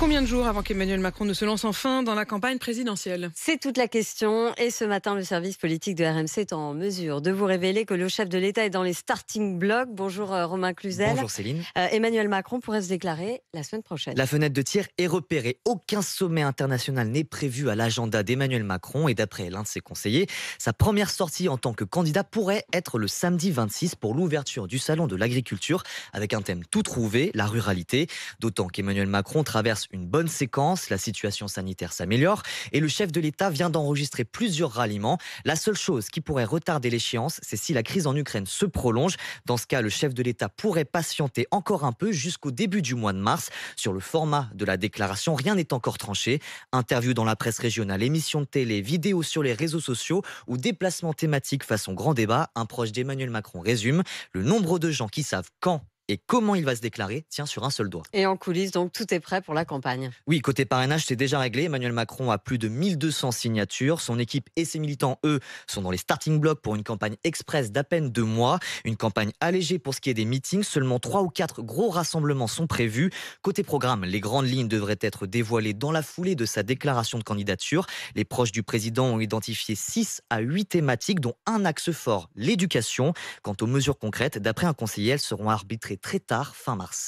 Combien de jours avant qu'Emmanuel Macron ne se lance enfin dans la campagne présidentielle C'est toute la question. Et ce matin, le service politique de RMC est en mesure de vous révéler que le chef de l'État est dans les starting blocks. Bonjour euh, Romain Cluzel. Bonjour Céline. Euh, Emmanuel Macron pourrait se déclarer la semaine prochaine. La fenêtre de tir est repérée. Aucun sommet international n'est prévu à l'agenda d'Emmanuel Macron. Et d'après l'un de ses conseillers, sa première sortie en tant que candidat pourrait être le samedi 26 pour l'ouverture du Salon de l'agriculture avec un thème tout trouvé, la ruralité. D'autant qu'Emmanuel Macron traverse une bonne séquence, la situation sanitaire s'améliore et le chef de l'État vient d'enregistrer plusieurs ralliements. La seule chose qui pourrait retarder l'échéance, c'est si la crise en Ukraine se prolonge. Dans ce cas, le chef de l'État pourrait patienter encore un peu jusqu'au début du mois de mars. Sur le format de la déclaration, rien n'est encore tranché. Interview dans la presse régionale, émissions de télé, vidéos sur les réseaux sociaux ou déplacements thématiques façon grand débat, un proche d'Emmanuel Macron résume le nombre de gens qui savent quand et comment il va se déclarer, tiens, sur un seul doigt. Et en coulisses, donc tout est prêt pour la campagne. Oui, côté parrainage, c'est déjà réglé. Emmanuel Macron a plus de 1200 signatures. Son équipe et ses militants, eux, sont dans les starting blocks pour une campagne express d'à peine deux mois. Une campagne allégée pour ce qui est des meetings. Seulement trois ou quatre gros rassemblements sont prévus. Côté programme, les grandes lignes devraient être dévoilées dans la foulée de sa déclaration de candidature. Les proches du président ont identifié 6 à 8 thématiques, dont un axe fort, l'éducation. Quant aux mesures concrètes, d'après un conseiller, elles seront arbitrées très tard fin mars.